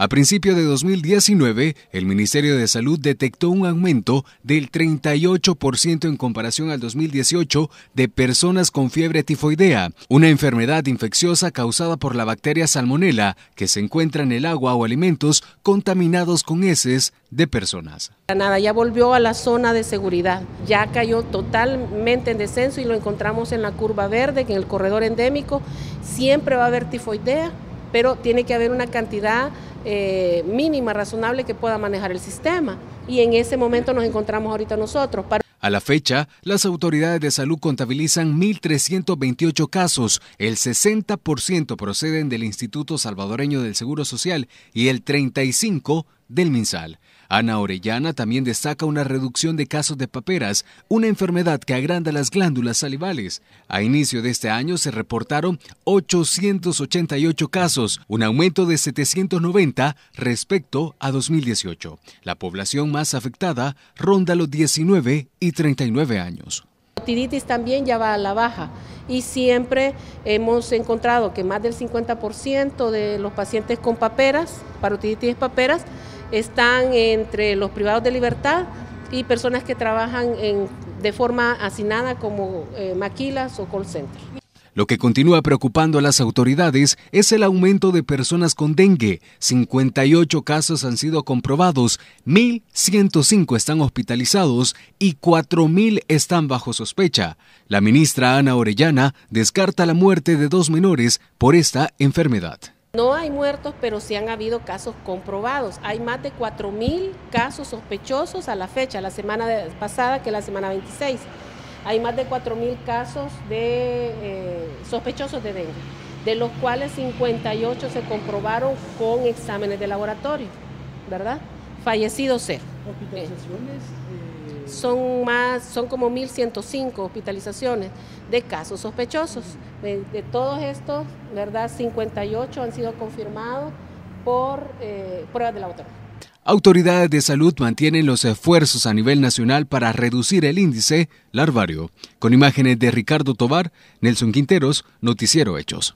A principio de 2019, el Ministerio de Salud detectó un aumento del 38% en comparación al 2018 de personas con fiebre tifoidea, una enfermedad infecciosa causada por la bacteria salmonella que se encuentra en el agua o alimentos contaminados con heces de personas. Nada, ya volvió a la zona de seguridad, ya cayó totalmente en descenso y lo encontramos en la curva verde, en el corredor endémico siempre va a haber tifoidea, pero tiene que haber una cantidad eh, mínima razonable que pueda manejar el sistema. Y en ese momento nos encontramos ahorita nosotros. a la fecha, las autoridades de salud contabilizan 1.328 casos, el 60% proceden del Instituto Salvadoreño del Seguro Social y el 35% del MinSal. Ana Orellana también destaca una reducción de casos de paperas, una enfermedad que agranda las glándulas salivales. A inicio de este año se reportaron 888 casos, un aumento de 790 respecto a 2018. La población más afectada ronda los 19 y 39 años. La también ya va a la baja y siempre hemos encontrado que más del 50% de los pacientes con paperas, parotiditis paperas, están entre los privados de libertad y personas que trabajan de forma hacinada como eh, maquilas o call center. Lo que continúa preocupando a las autoridades es el aumento de personas con dengue. 58 casos han sido comprobados, 1.105 están hospitalizados y 4.000 están bajo sospecha. La ministra Ana Orellana descarta la muerte de dos menores por esta enfermedad. No hay muertos, pero sí han habido casos comprobados. Hay más de 4.000 casos sospechosos a la fecha, la semana pasada que la semana 26. Hay más de 4.000 casos de, eh, sospechosos de dengue, de los cuales 58 se comprobaron con exámenes de laboratorio, ¿verdad? Fallecidos cero. Eh, son más, son como 1.105 hospitalizaciones de casos sospechosos. De, todos estos, ¿verdad? 58 han sido confirmados por eh, pruebas de la otra Autoridades de salud mantienen los esfuerzos a nivel nacional para reducir el índice larvario. Con imágenes de Ricardo Tobar, Nelson Quinteros, Noticiero Hechos.